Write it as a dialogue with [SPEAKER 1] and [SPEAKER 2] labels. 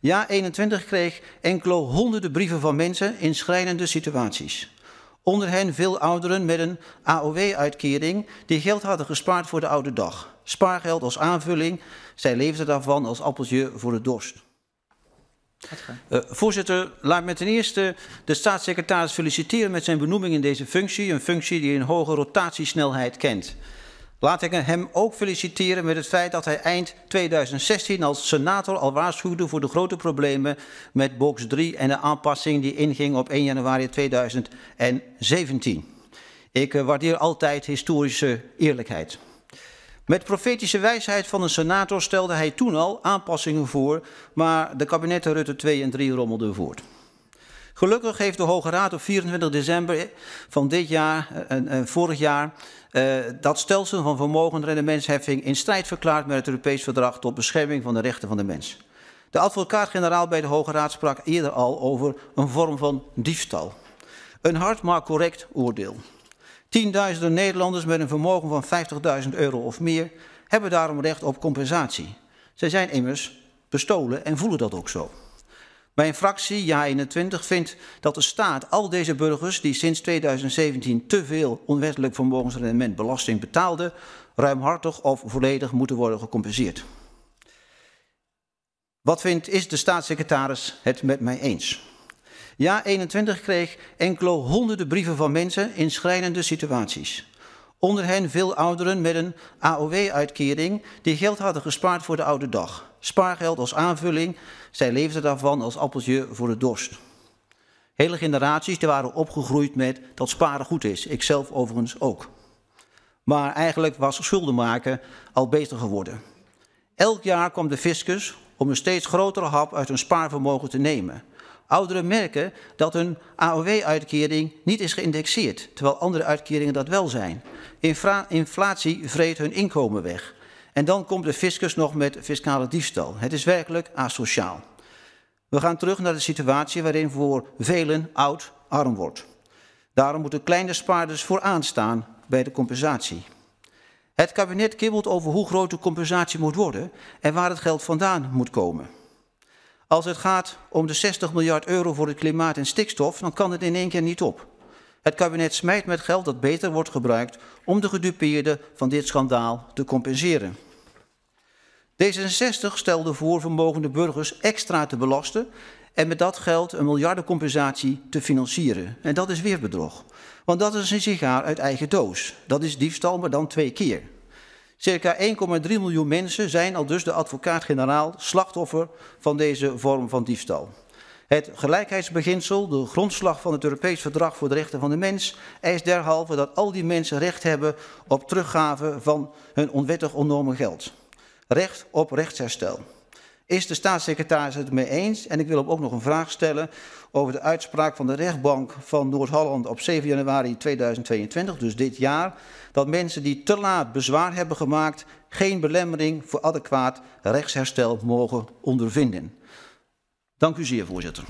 [SPEAKER 1] Ja 21 kreeg enkele honderden brieven van mensen in schrijnende situaties. Onder hen veel ouderen met een AOW-uitkering die geld hadden gespaard voor de oude dag. Spaargeld als aanvulling, zij leefden daarvan als appeltje voor de dorst. Eh, voorzitter, laat me ten eerste de staatssecretaris feliciteren met zijn benoeming in deze functie. Een functie die een hoge rotatiesnelheid kent. Laat ik hem ook feliciteren met het feit dat hij eind 2016 als senator al waarschuwde voor de grote problemen met box 3 en de aanpassing die inging op 1 januari 2017. Ik waardeer altijd historische eerlijkheid. Met profetische wijsheid van een senator stelde hij toen al aanpassingen voor, maar de kabinetten Rutte 2 en 3 rommelden voort. Gelukkig heeft de Hoge Raad op 24 december van dit jaar eh, en, vorig jaar eh, dat stelsel van vermogenrendementsheffing in strijd verklaard met het Europees Verdrag tot bescherming van de rechten van de mens. De advocaat-generaal bij de Hoge Raad sprak eerder al over een vorm van diefstal. Een hard maar correct oordeel. Tienduizenden Nederlanders met een vermogen van 50.000 euro of meer hebben daarom recht op compensatie. Zij zijn immers bestolen en voelen dat ook zo. Mijn fractie, JA21, vindt dat de staat al deze burgers die sinds 2017 te veel onwettelijk vermogensrendement belasting betaalden, ruimhartig of volledig moeten worden gecompenseerd. Wat vindt is de staatssecretaris het met mij eens? Ja, 21 kreeg enkele honderden brieven van mensen in schrijnende situaties. Onder hen veel ouderen met een AOW-uitkering die geld hadden gespaard voor de oude dag. Spaargeld als aanvulling, zij leefden daarvan als appeltje voor de dorst. Hele generaties die waren opgegroeid met dat sparen goed is, ikzelf overigens ook. Maar eigenlijk was schulden maken al beter geworden. Elk jaar kwam de fiscus om een steeds grotere hap uit hun spaarvermogen te nemen. Ouderen merken dat hun AOW-uitkering niet is geïndexeerd, terwijl andere uitkeringen dat wel zijn. inflatie vreet hun inkomen weg. En dan komt de fiscus nog met fiscale diefstal. Het is werkelijk asociaal. We gaan terug naar de situatie waarin voor velen oud arm wordt. Daarom moeten kleine spaarders vooraan staan bij de compensatie. Het kabinet kibbelt over hoe groot de compensatie moet worden en waar het geld vandaan moet komen. Als het gaat om de 60 miljard euro voor het klimaat en stikstof, dan kan het in één keer niet op. Het kabinet smijt met geld dat beter wordt gebruikt om de gedupeerden van dit schandaal te compenseren. D66 stelde voor vermogende burgers extra te belasten en met dat geld een miljardencompensatie te financieren. En dat is weer bedrog. Want dat is een sigaar uit eigen doos. Dat is diefstal, maar dan twee keer. Circa 1,3 miljoen mensen zijn al dus de advocaat-generaal slachtoffer van deze vorm van diefstal. Het gelijkheidsbeginsel, de grondslag van het Europees Verdrag voor de Rechten van de Mens, eist derhalve dat al die mensen recht hebben op teruggave van hun onwettig ontnomen geld. Recht op rechtsherstel. Is de staatssecretaris het mee eens? En ik wil hem ook nog een vraag stellen over de uitspraak van de rechtbank van Noord-Holland op 7 januari 2022, dus dit jaar, dat mensen die te laat bezwaar hebben gemaakt geen belemmering voor adequaat rechtsherstel mogen ondervinden. Dank u zeer, voorzitter.